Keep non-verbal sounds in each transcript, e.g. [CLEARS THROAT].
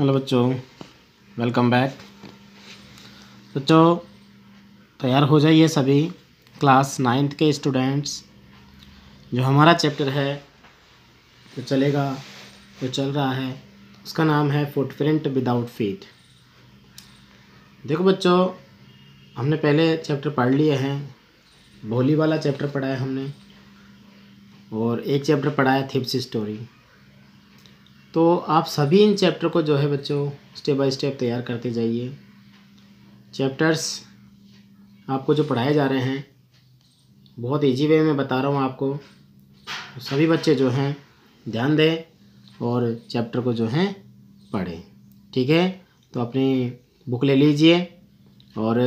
Hello बच्चों welcome back बच्चों तैयार हो जाइए सभी क्लास नाइन्थ के स्टूडेंट्स जो हमारा चैप्टर है जो चलेगा जो चल रहा है उसका नाम है फुटप्रिंट विदाउट फीट देखो बच्चों हमने पहले चैप्टर पढ़ लिए हैं भोली वाला चैप्टर पढ़ाया हमने और एक चैप्टर पढ़ाया थिप्स स्टोरी तो आप सभी इन चैप्टर को जो है बच्चों स्टेप बाय स्टेप तैयार करते जाइए चैप्टर्स आपको जो पढ़ाए जा रहे हैं बहुत इजी वे में बता रहा हूँ आपको तो सभी बच्चे जो हैं ध्यान दें और चैप्टर को जो है पढ़ें ठीक है तो अपनी बुक ले लीजिए और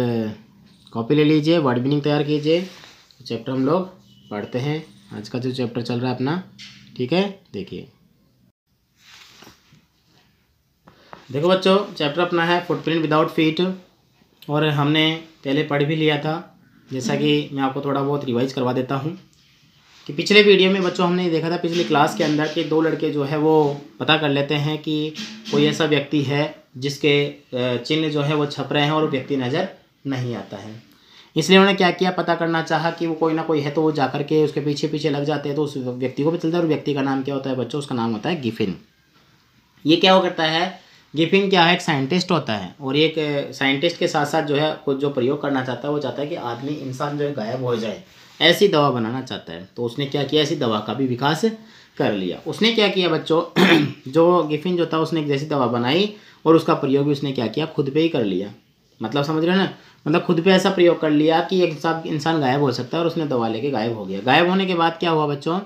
कॉपी ले लीजिए वर्ड मीनिंग तैयार कीजिए चैप्टर तो हम लोग पढ़ते हैं आज का जो चैप्टर चल रहा है अपना ठीक है देखिए देखो बच्चों चैप्टर अपना है फुटप्रिंट विदाउट फीट और हमने पहले पढ़ भी लिया था जैसा कि मैं आपको थोड़ा बहुत रिवाइज करवा देता हूँ कि पिछले वीडियो में बच्चों हमने देखा था पिछली क्लास के अंदर कि दो लड़के जो है वो पता कर लेते हैं कि कोई ऐसा व्यक्ति है जिसके चिन्ह जो है वो छप रहे हैं और व्यक्ति नज़र नहीं आता है इसलिए उन्होंने क्या किया पता करना चाहा कि वो कोई ना कोई है तो वो जा के उसके पीछे पीछे लग जाते हैं तो उस व्यक्ति को भी चलता है और व्यक्ति का नाम क्या होता है बच्चों उसका नाम होता है गिफिन ये क्या वो करता है गिफिन क्या है एक साइंटिस्ट होता है और एक साइंटिस्ट के साथ साथ जो है खुद जो प्रयोग करना चाहता है वो चाहता है कि आदमी इंसान जो है गायब हो जाए ऐसी दवा बनाना चाहता है तो उसने क्या किया ऐसी दवा का भी विकास कर लिया उसने क्या किया बच्चों [CLEARS THROAT] जो गिफिन जो था उसने एक जैसी दवा बनाई और उसका प्रयोग भी उसने क्या किया खुद पे ही कर लिया मतलब समझ रहे हो ना मतलब खुद पे ऐसा प्रयोग कर लिया कि एक साथ इंसान गायब हो सकता है और उसने दवा लेके गायब हो गया गायब होने के बाद क्या हुआ बच्चों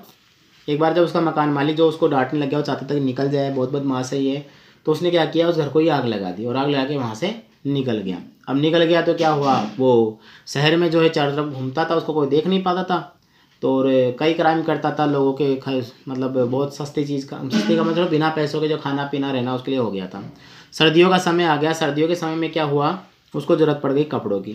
एक बार जब उसका मकान मालिक जो उसको डांटने लग गया वो चाहता था कि निकल जाए बहुत बदमाश है ये तो उसने क्या किया उस घर को ही आग लगा दी और आग लगा के वहाँ से निकल गया अब निकल गया तो क्या हुआ वो शहर में जो है चारों तरफ घूमता था उसको कोई देख नहीं पाता था तो और कई क्राइम करता था लोगों के मतलब बहुत सस्ती चीज़ का सस्ती का मतलब बिना पैसों के जो खाना पीना रहना उसके लिए हो गया था सर्दियों का समय आ गया सर्दियों के समय में क्या हुआ उसको ज़रूरत पड़ गई कपड़ों की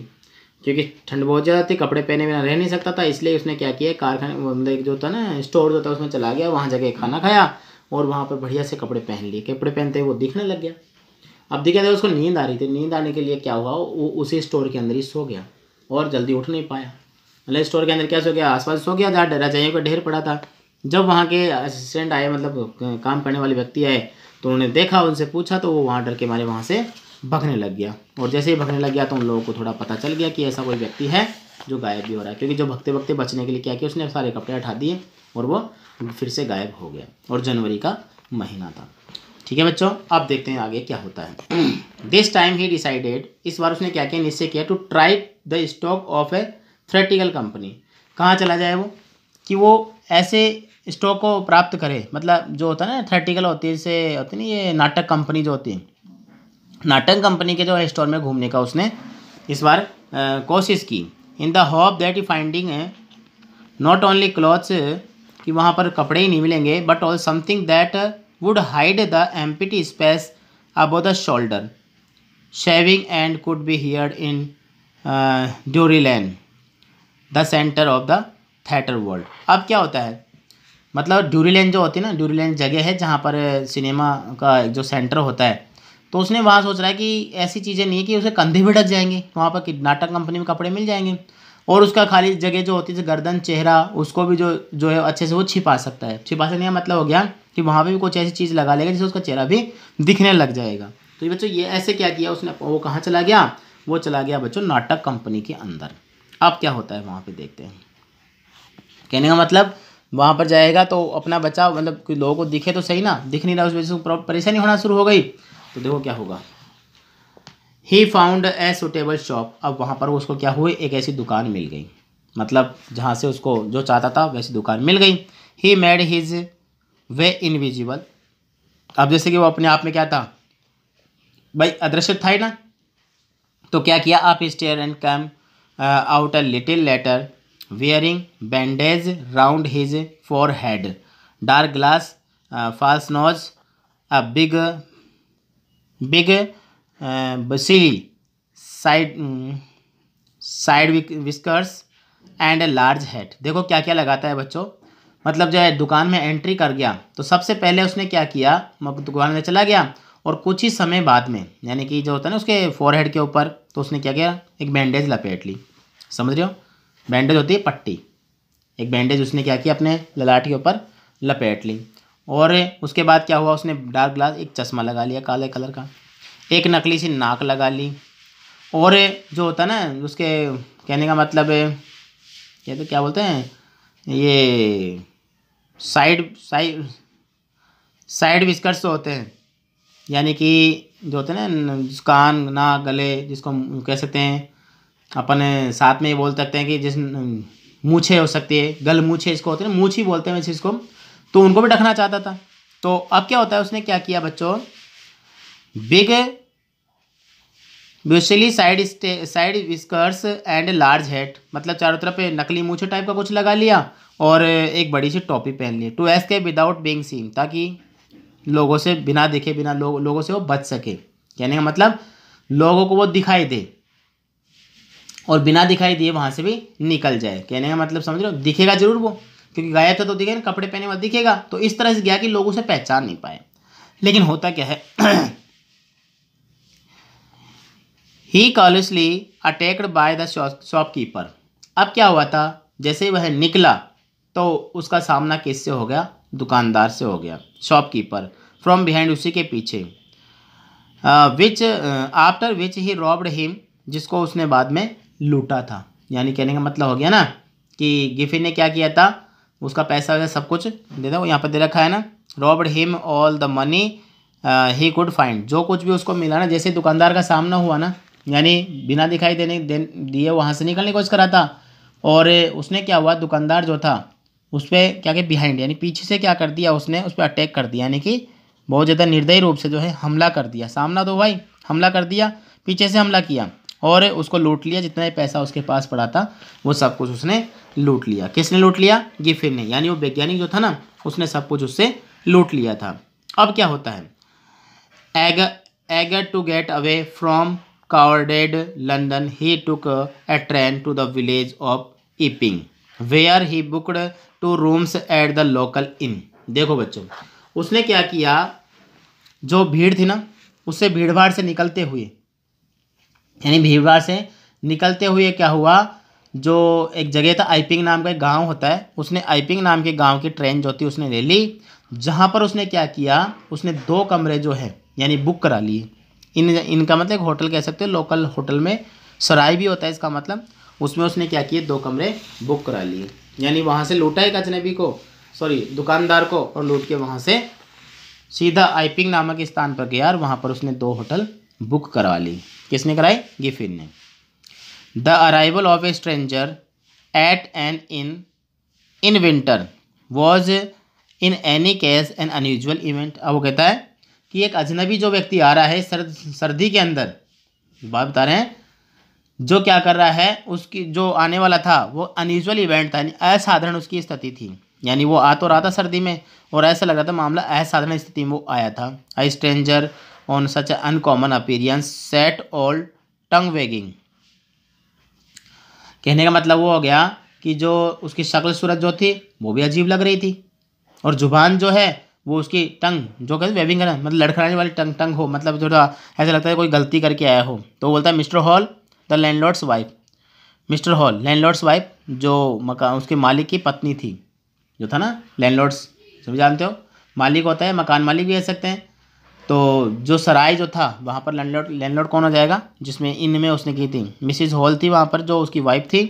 क्योंकि ठंड बहुत ज़्यादा थी कपड़े पहने बिना रह नहीं सकता था इसलिए उसने क्या किया कारखाने मतलब जो था ना स्टोर जो था उसमें चला गया वहाँ जाके खाना खाया और वहाँ पर बढ़िया से कपड़े पहन लिए कपड़े पहनते वो दिखने लग गया अब दिखा था उसको नींद आ रही थी नींद आने के लिए क्या हुआ वो उसी स्टोर के अंदर ही सो गया और जल्दी उठ नहीं पाया मतलब स्टोर के अंदर क्या सो गया आसपास सो गया जहाँ डरा चाहिए का ढेर पड़ा था जब वहाँ के असिस्टेंट आए मतलब काम करने वाले व्यक्ति आए तो उन्होंने देखा उनसे पूछा तो वो वहाँ डर के मारे वहाँ से भगने लग गया और जैसे ही भगने लग गया तो उन लोगों को थोड़ा पता चल गया कि ऐसा कोई व्यक्ति है जो गायब भी हो रहा है क्योंकि जो भगते भगते बचने के लिए क्या किया उसने सारे कपड़े हटा दिए और वो फिर से गायब हो गया और जनवरी का महीना था ठीक है बच्चों अब देखते हैं आगे क्या होता है दिस टाइम ही डिसाइडेड इस बार उसने क्या किया निश्चय किया to try the stock of a theatrical company कहाँ चला जाए वो कि वो ऐसे स्टॉक को प्राप्त करे मतलब जो होता है ना थ्रेटिकल होती है जैसे होती है ना ये नाटक कंपनी जो होती है नाटक कंपनी के जो है स्टोर में घूमने का उसने इस बार कोशिश की in the hope that he finding not only clothes कि वहाँ पर कपड़े ही नहीं मिलेंगे but all something that would hide the empty space above the shoulder shaving and could be here in Drury Lane the centre of the theatre world अब क्या होता है मतलब ड्यूरी लैन जो होती है ना ड्यूरी लेन जगह है जहाँ पर सिनेमा uh, का जो सेंटर होता है तो उसने वहाँ सोच रहा है कि ऐसी चीज़ें नहीं है कि उसे कंधे भी ढक जाएंगे वहाँ पर नाटक कंपनी में कपड़े मिल जाएंगे और उसका खाली जगह जो होती है गर्दन चेहरा उसको भी जो जो है अच्छे से वो छिपा सकता है छिपा सकने का मतलब हो गया कि वहाँ पर भी कुछ ऐसी चीज़ लगा लेगा जिससे उसका चेहरा भी दिखने लग जाएगा तो ये बच्चों ये ऐसे क्या किया उसने वो कहाँ चला गया वो चला गया बच्चों नाटक कंपनी के अंदर अब क्या होता है वहाँ पर देखते हैं कहने का मतलब वहाँ पर जाएगा तो अपना बच्चा मतलब कोई लोगों को दिखे तो सही ना दिख नहीं रहा उस वजह से परेशानी होना शुरू हो गई तो देखो क्या होगा he found a suitable shop अब वहाँ पर उसको क्या हुए एक ऐसी दुकान मिल गई मतलब जहाँ से उसको जो चाहता था वैसी दुकान मिल गई he made his way invisible अब जैसे कि वो अपने आप में क्या था भाई अदृश्य था ही ना तो क्या किया आप stare and came out a little later wearing bandage round his forehead dark glass fast nose a big big bushy side side whiskers and a large head देखो क्या क्या लगाता है बच्चों मतलब जो है दुकान में एंट्री कर गया तो सबसे पहले उसने क्या किया दुकान में चला गया और कुछ ही समय बाद में यानी कि जो होता है ना उसके फोरहेड के ऊपर तो उसने क्या किया एक बैंडेज लपेट ली समझ रहे हो बैंडेज होती है पट्टी एक बैंडेज उसने क्या किया अपने ललाट के ऊपर लपेट ली और उसके बाद क्या हुआ उसने डार्क ग्लास एक चश्मा लगा लिया काले कलर का एक नकली सी नाक लगा ली और जो होता है ना उसके कहने का मतलब है ये तो क्या बोलते हैं ये साइड साइड साइड विस्कर्स होते हैं यानी कि जो होते हैं ना कान ना गले जिसको कह सकते हैं अपन साथ में ये बोल सकते हैं कि जिस मूछे हो सकती है गल मूछे इसको होते हैं मूछ ही बोलते हैं वैसे इसको तो उनको भी ढकना चाहता था तो अब क्या होता है उसने क्या किया बच्चों big bushy side side whiskers and large hat मतलब चारों तरफ नकली मूछे टाइप का कुछ लगा लिया और एक बड़ी सी टॉपी पहन ली to escape without being seen ताकि लोगों से बिना देखे बिना लो, लोगों से वो बच सके कहने का मतलब लोगों को वो दिखाई दे और बिना दिखाई दिए वहाँ से भी निकल जाए कहने का मतलब समझ लो दिखेगा जरूर वो क्योंकि गायब था तो दिखे ना कपड़े पहने वाला दिखेगा तो इस तरह से गया कि लोग उसे पहचान नहीं पाए लेकिन होता क्या है he callously attacked by the shopkeeper अब क्या हुआ था जैसे वह निकला तो उसका सामना किससे हो गया दुकानदार से हो गया शॉपकीपर फ्रॉम बिहाइंड उसी के पीछे which after which he robbed him जिसको उसने बाद में लूटा था यानी कहने का मतलब हो गया ना कि गिफी ने क्या किया था उसका पैसा वैसा सब कुछ दे दो यहाँ पर दे रखा है ना robbed him all the money he could find जो कुछ भी उसको मिला ना जैसे दुकानदार का सामना हुआ ना यानी बिना दिखाई देने दिए वहाँ से निकलने की कोशिश करा था और उसने क्या हुआ दुकानदार जो था उस पर क्या कि बिहाइंड यानी पीछे से क्या कर दिया उसने उस पर अटैक कर दिया यानी कि बहुत ज़्यादा निर्दयी रूप से जो है हमला कर दिया सामना तो भाई हमला कर दिया पीछे से हमला किया और उसको लूट लिया जितना भी पैसा उसके पास पड़ा था वो सब कुछ उसने लूट लिया किसने लूट लिया फिर ने यानी वो वैज्ञानिक जो था ना उसने सब कुछ उससे लूट लिया था अब क्या होता है एग eager to get away from Cowarded London, he took a train to the village of Epping, where he booked two rooms at the local inn. देखो बच्चों उसने क्या किया जो भीड़ थी ना उससे भीड़ भाड़ से निकलते हुए यानी भीड़ भाड़ से निकलते हुए क्या हुआ जो एक जगह था आईपिंग नाम का एक गाँव होता है उसने आईपिंग नाम के गाँव की ट्रेन जो थी उसने ले ली जहाँ पर उसने क्या किया उसने दो कमरे जो है यानी बुक करा लिए इन इनका मतलब एक होटल कह सकते हो लोकल होटल में सराय भी होता है इसका मतलब उसमें उसने क्या किए दो कमरे बुक करा लिए यानी वहाँ से लूटा एक अजनबी को सॉरी दुकानदार को और लूट के वहाँ से सीधा आइपिंग नामक स्थान पर गया और वहाँ पर उसने दो होटल बुक करवा ली किसने कराई गिफिन ने the arrival of a stranger at an inn in winter was in any case an unusual event अब वो कहता है कि एक अजनबी जो व्यक्ति आ रहा है सर्द सर्दी के अंदर बात बता रहे हैं जो क्या कर रहा है उसकी जो आने वाला था वो अनयूजल इवेंट था यानी असाधारण उसकी स्थिति थी यानी वो आ तो रहा था सर्दी में और ऐसा लग रहा था मामला असाधारण स्थिति में वो आया था a stranger on such uncommon appearance set all tongue wagging कहने का मतलब वो हो गया कि जो उसकी शक्ल सूरत जो थी वो भी अजीब लग रही थी और जुबान जो है वो उसकी टंग जो कहते वेविंग करना मतलब लड़खड़ाने वाली टंग टंग हो मतलब थोड़ा ऐसा लगता है कोई गलती करके आया हो तो वो बोलता है mister Hall the landlord's wife mister Hall landlord's wife जो मकान उसके मालिक की पत्नी थी जो था ना लैंडलॉर्ड्स सभी जानते हो मालिक होता है मकान मालिक भी कह सकते हैं तो जो सराय जो था वहाँ पर लैंडलॉर्ड लैंडलॉर्ड कौन हो जाएगा जिसमें इनमें उसने की थी मिसिज हॉल थी वहाँ पर जो उसकी वाइफ थी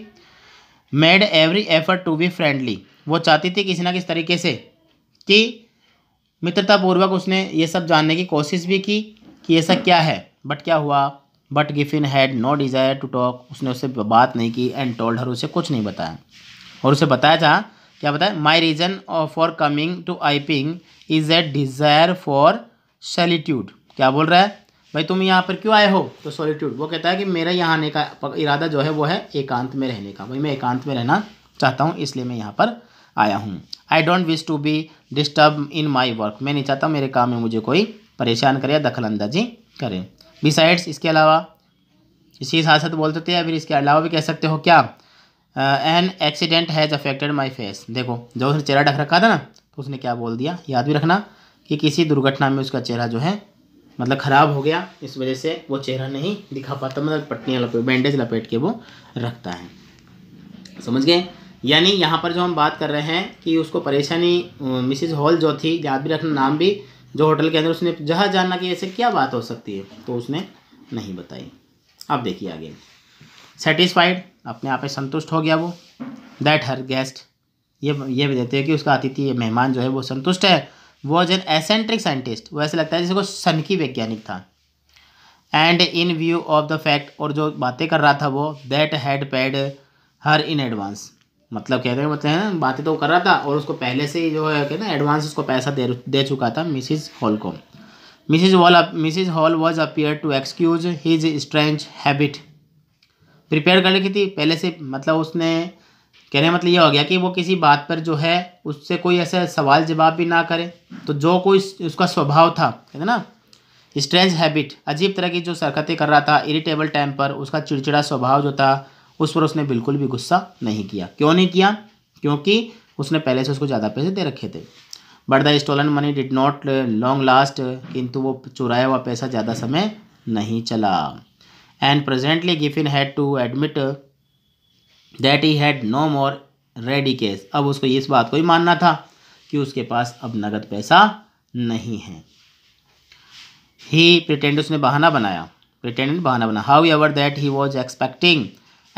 made every effort to be friendly वो चाहती थी किसी ना किसी तरीके से कि मित्रतापूर्वक उसने ये सब जानने की कोशिश भी की कि ऐसा क्या है बट क्या हुआ but Griffin had no desire to talk उसने उससे बात नहीं की एंड टोल्ड हर उसे कुछ नहीं बताया और उसे बताया था क्या बताया my reason for coming to Iping is a desire for solitude क्या बोल रहा है भाई तुम यहाँ पर क्यों आए हो तो सोलिट्यूड वो कहता है कि मेरा यहाँ आने का इरादा जो है वो है एकांत में रहने का भाई मैं एकांत में रहना चाहता हूँ इसलिए मैं यहाँ पर आया हूँ I don't wish to be disturb in my work मैं नहीं चाहता मेरे काम में मुझे कोई परेशान करे या दखल अंदाजी करें बिसाइड्स इसके अलावा इसी साथ साथ तो बोल सकते हैं फिर इसके अलावा भी कह सकते हो क्या an accident has affected my face देखो जो उसने चेहरा ढक रखा था ना तो उसने क्या बोल दिया याद भी रखना कि किसी दुर्घटना में उसका चेहरा जो है मतलब ख़राब हो गया इस वजह से वो चेहरा नहीं दिखा पाता मतलब पट्टियाँ लपेट बैंडेज लपेट के वो रखता है समझ गए यानी यहाँ पर जो हम बात कर रहे हैं कि उसको परेशानी मिसिज हॉल जो थी याद भी रखना नाम भी जो होटल के अंदर उसने जहाँ जानना कि ऐसे क्या बात हो सकती है तो उसने नहीं बताई अब देखिए आगे सेटिस्फाइड अपने आप में संतुष्ट हो गया वो दैट हर गेस्ट ये ये भी देते हैं कि उसका अतिथि मेहमान जो है वो संतुष्ट है वो एज एन एसेंट्रिक साइंटिस्ट वो ऐसे लगता है जैसे वो सन की वैज्ञानिक था and in view of the fact और जो बातें कर रहा था वो that had paid her in advance मतलब कहते हैं मतलब बातें तो कर रहा था और उसको पहले से ही जो है कहते हैं एडवांस उसको पैसा दे दे चुका था मिसिज हॉल को missus Hall missus Hall was appear to excuse his strange habit prepare कर रखी थी पहले से मतलब उसने कहने का मतलब ये हो गया कि वो किसी बात पर जो है उससे कोई ऐसा सवाल जवाब भी ना करे तो जो कोई उसका स्वभाव था कहते ना स्ट्रेंज हैबिट अजीब तरह की जो सरकतें कर रहा था इरिटेबल टाइम पर उसका चिड़चिड़ा स्वभाव जो था उस पर उसने बिल्कुल भी गुस्सा नहीं किया क्यों नहीं किया क्योंकि उसने पहले से उसको ज़्यादा पैसे दे रखे थे but the stolen money did not long last किंतु वो चुराया हुआ पैसा ज़्यादा समय नहीं चला and presently Griffin had to admit that he had no more ready cash अब उसको इस बात को ही मानना था कि उसके पास अब नगद पैसा नहीं है ही प्रिटेंड उसने बहाना बनाया प्रिटेंड बहाना बना however that he was expecting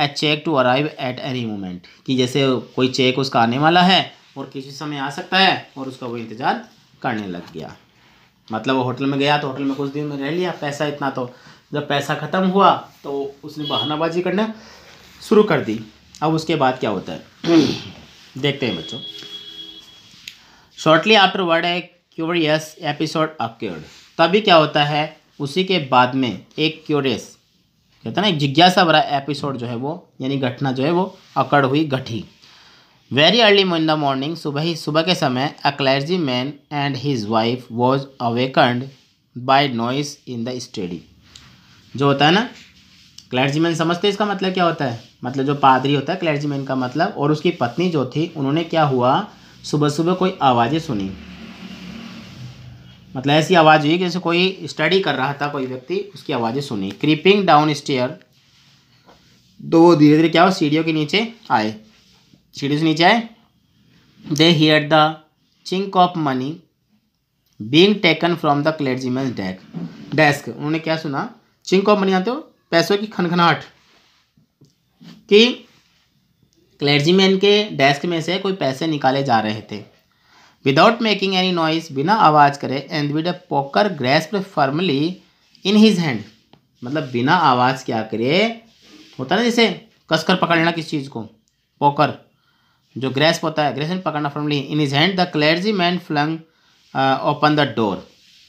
a cheque to arrive at any moment कि जैसे कोई चेक उसका आने वाला है और किसी समय आ सकता है और उसका वो इंतज़ार करने लग गया मतलब वो होटल में गया तो होटल में कुछ दिन में रह लिया पैसा इतना तो जब पैसा ख़त्म हुआ तो उसने बहानाबाजी करना शुरू कर दी अब उसके बाद क्या होता है [CLEARS THROAT] देखते हैं बच्चों shortly afterward a curious episode occurred तभी क्या होता है उसी के बाद में एक क्यूरियस कहते हैं ना एक जिज्ञासा भरा एपिसोड जो है वो यानी घटना जो है वो अकड़ हुई घटी very early in the morning सुबह ही सुबह के समय a clergyman and his wife was awakened by noise in the study जो होता है ना मैन समझते इसका मतलब क्या होता है मतलब जो पादरी होता है मैन का मतलब और उसकी पत्नी जो थी उन्होंने क्या हुआ सुबह सुबह कोई आवाज़ें सुनी मतलब ऐसी आवाज़ हुई जैसे कोई स्टडी कर रहा था कोई व्यक्ति उसकी आवाज़ें सुनी क्रीपिंग डाउन स्टेयर तो वो धीरे धीरे क्या हो सीढ़ियों के नीचे आए सीढ़ियों से नीचे आए they hear the chink of money being taken from the clergyman deck desk उन्होंने क्या सुना चिंक ऑफ मनी आते हो पैसों की खनखनाहट कि मैन के डेस्क में से कोई पैसे निकाले जा रहे थे विदाउट मेकिंग एनी नॉइज बिना आवाज़ करे and with a poker grasp firmly in his hand मतलब बिना आवाज़ क्या करे होता ना जैसे कसकर पकड़ना किस चीज़ को पोकर जो ग्रेस्प होता है ग्रेसन पकड़ना firmly in his hand the clergyman flung open the door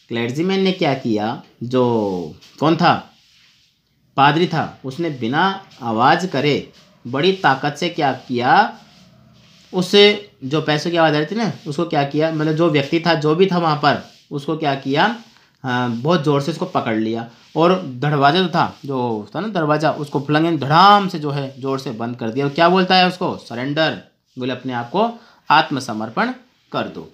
clergyman ने क्या किया जो कौन था पादरी था उसने बिना आवाज़ करे बड़ी ताकत से क्या किया उसे जो पैसों की आवाज़ आ रही थी ना उसको क्या किया मतलब जो व्यक्ति था जो भी था वहाँ पर उसको क्या किया बहुत ज़ोर से उसको पकड़ लिया और दरवाज़ा जो था जो था ना दरवाज़ा उसको फुलंगे धड़ाम से जो है ज़ोर से बंद कर दिया और क्या बोलता है उसको सरेंडर बोले अपने आप को आत्मसमर्पण कर दो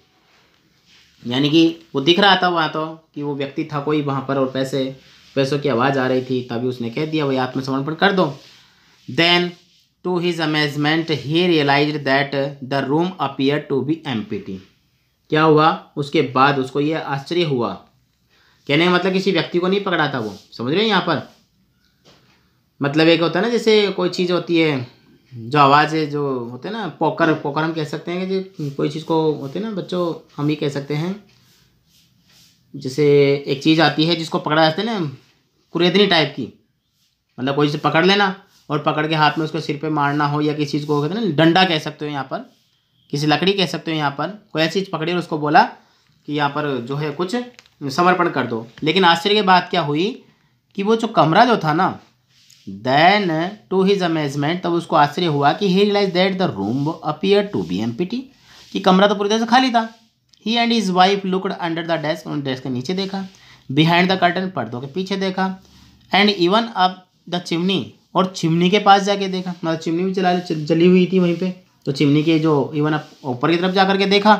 यानी कि वो दिख रहा था वहाँ तो कि वो व्यक्ति था कोई वहाँ पर और पैसे पैसों की आवाज़ आ रही थी तभी उसने कह दिया भाई आत्मसमर्पण कर दो then to his amazement he realise that the room appear to be एम क्या हुआ उसके बाद उसको ये आश्चर्य हुआ कहने का मतलब किसी व्यक्ति को नहीं पकड़ा था वो समझ रहे हैं यहाँ पर मतलब एक होता है ना जैसे कोई चीज़ होती है जो आवाज़ है जो होते हैं ना पोकर पोकर हम कह सकते हैं कि कोई चीज़ को होते हैं ना बच्चों हम ही कह सकते हैं जैसे एक चीज़ आती है जिसको पकड़ा जाता है ना कुरेदनी टाइप की मतलब कोई चीज़ पकड़ लेना और पकड़ के हाथ में उसको सिर पे मारना हो या किसी चीज़ को कहते हैं ना डंडा कह सकते हो यहाँ पर किसी लकड़ी कह सकते हो यहाँ पर कोई ऐसी चीज़ पकड़ी और उसको बोला कि यहाँ पर जो है कुछ समर्पण कर दो लेकिन आश्चर्य की बात क्या हुई कि वो जो कमरा जो था ना देन टू हिज अमेजमेंट तब उसको आश्चर्य हुआ कि he realise that the room appear to be एम कि कमरा तो पूरी तरह से खाली था he and his wife looked under the desk उन डेस्क के नीचे देखा बिहाइंड द कर्टन पर्दों के पीछे देखा and even up the chimney और चिमनी के पास जाके देखा मतलब चिमनी भी चला जली हुई थी वहीं पे तो चिमनी के जो इवन आप ऊपर की तरफ जा करके देखा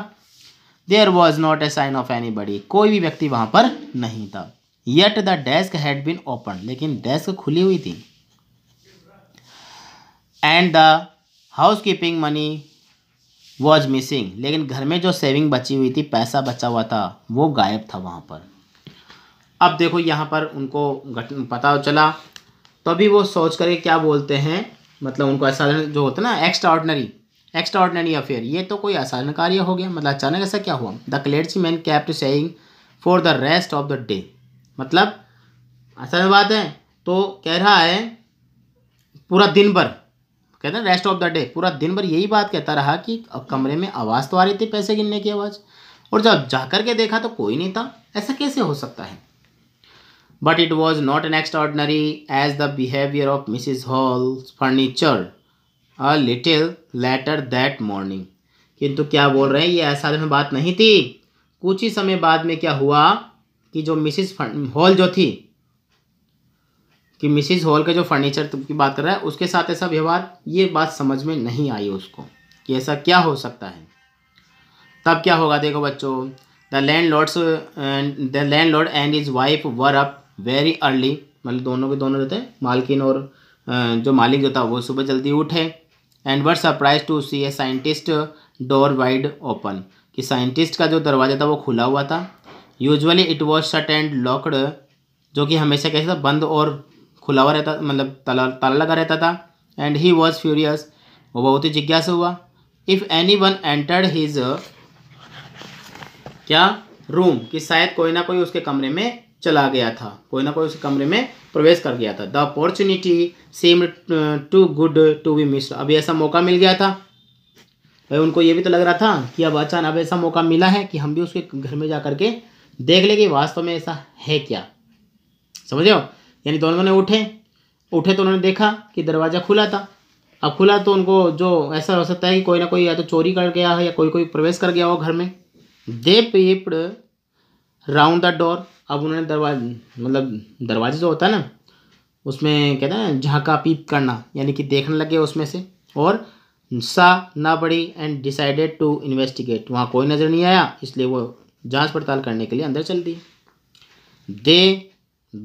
there was not a sign of anybody कोई भी व्यक्ति वहाँ पर नहीं था yet the desk had been open लेकिन डेस्क खुली हुई थी and the housekeeping money was missing लेकिन घर में जो सेविंग बची हुई थी पैसा बचा हुआ था वो गायब था वहाँ पर अब देखो यहाँ पर उनको घट पता चला तभी वो सोच करके क्या बोलते हैं मतलब उनको असाधारण जो होता है ना extraordinary extraordinary affair ये तो कोई असाधारण कार्य हो गया मतलब अचानक ऐसा क्या हुआ the clergyman kept saying for the rest of the day मतलब असाधारण बात है तो कह रहा है पूरा दिन भर कहते हैं रेस्ट ऑफ द डे पूरा दिन भर यही बात कहता रहा कि कमरे में आवाज़ तो आ रही थी पैसे गिनने की आवाज़ और जब जाकर के देखा तो कोई नहीं था ऐसा कैसे हो सकता है But it was not an extraordinary as the behavior of Mrs. Hall's furniture a little later that morning. किंतु क्या बोल रहे हैं ये ऐसा में बात नहीं थी कुछ ही समय बाद में क्या हुआ कि जो मिसिस हॉल जो थी कि मिसिस हॉल का जो फर्नीचर की बात कर रहा है उसके साथ ऐसा व्यवहार ये बात समझ में नहीं आई उसको कि ऐसा क्या हो सकता है तब क्या होगा देखो बच्चों the landlords the landlord and his wife were up very early मतलब दोनों के दोनों रहते हैं मालकिन और जो मालिक जो था वो सुबह जल्दी उठे and were surprise to see a scientist door wide open कि साइंटिस्ट का जो दरवाज़ा था वो खुला हुआ था usually it was shut and locked जो कि हमेशा कैसे था बंद और खुला हुआ रहता मतलब ताला ताला लगा रहता था एंड ही वॉज फ्यूरियस वो बहुत ही जिज्ञासा हुआ if anyone entered his क्या रूम कि शायद कोई ना कोई उसके कमरे में चला गया था कोई ना कोई उस कमरे में प्रवेश कर गया था the opportunity seem too good to be miss अभी ऐसा मौका मिल गया था भाई उनको ये भी तो लग रहा था कि अब अचानक अब ऐसा मौका मिला है कि हम भी उसके घर में जा करके देख ले वास्तव में ऐसा है क्या समझ हो यानी दोनों ने उठे उठे तो उन्होंने देखा कि दरवाज़ा खुला था अब खुला तो उनको जो ऐसा हो सकता है कि कोई ना कोई या तो चोरी कर गया है या कोई कोई प्रवेश कर गया हो घर में they peeped round the door अब उन्होंने दरवाजा मतलब दरवाजे जो होता है ना उसमें कहते हैं झाँका पीप करना यानी कि देखने लगे उसमें से और सा ना पड़ी एंड डिसाइडेड टू इन्वेस्टिगेट वहाँ कोई नज़र नहीं आया इसलिए वो जांच पड़ताल करने के लिए अंदर चल दी the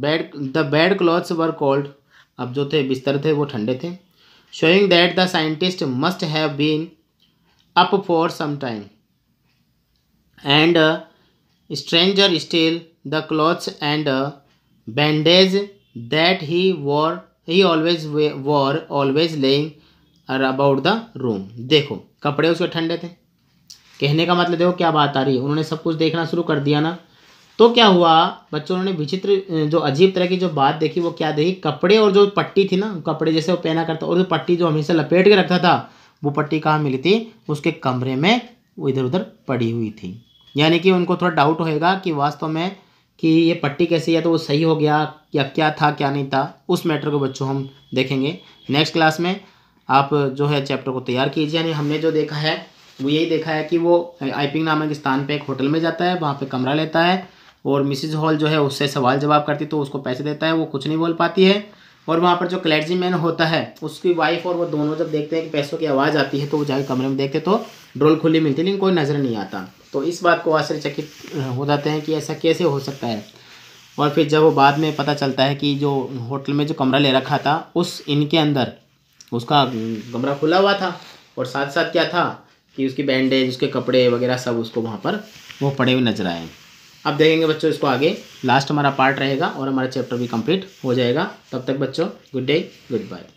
bed the bedclothes were cold अब जो थे बिस्तर थे वो ठंडे थे showing that the scientist must have been up for some time and stranger still the clothes and bandage that he wore he always wore always lying about the room देखो कपड़े उसके ठंडे थे कहने का मतलब देखो क्या बात आ रही है उन्होंने सब कुछ देखना शुरू कर दिया ना तो क्या हुआ बच्चों ने विचित्र जो अजीब तरह की जो बात देखी वो क्या देखी कपड़े और जो पट्टी थी ना कपड़े जैसे वो पहना करता और जो पट्टी जो हमेशा लपेट के रखता था वो पट्टी कहाँ मिली थी उसके कमरे में वो इधर उधर पड़ी हुई थी यानी कि उनको थोड़ा डाउट होएगा कि वास्तव में कि ये पट्टी कैसी है तो वो सही हो गया या क्या था क्या नहीं था उस मैटर को बच्चों हम देखेंगे नेक्स्ट क्लास में आप जो है चैप्टर को तैयार कीजिए यानी हमने जो देखा है वो यही देखा है कि वो आईपिंग नामक स्थान पे एक होटल में जाता है वहाँ पे कमरा लेता है और मिसिज हॉल जो है उससे सवाल जवाब करती तो उसको पैसे देता है वो कुछ नहीं बोल पाती है और वहाँ पर जो क्लैर्जी मैन होता है उसकी वाइफ और वो दोनों जब देखते हैं कि पैसों की आवाज़ आती है तो वो जाकर कमरे में देखते तो ड्रोल खुली मिलती लेकिन कोई नज़र नहीं आता तो इस बात को आश्चर्यचकित हो जाते हैं कि ऐसा कैसे हो सकता है और फिर जब वो बाद में पता चलता है कि जो होटल में जो कमरा ले रखा था उस इनके अंदर उसका कमरा खुला हुआ था और साथ साथ क्या था कि उसकी बैंडेज उसके कपड़े वगैरह सब उसको वहाँ पर वो पड़े हुए नजर आए अब देखेंगे बच्चों इसको आगे लास्ट हमारा पार्ट रहेगा और हमारा चैप्टर भी कंप्लीट हो जाएगा तब तक बच्चों गुड डे गुड बाय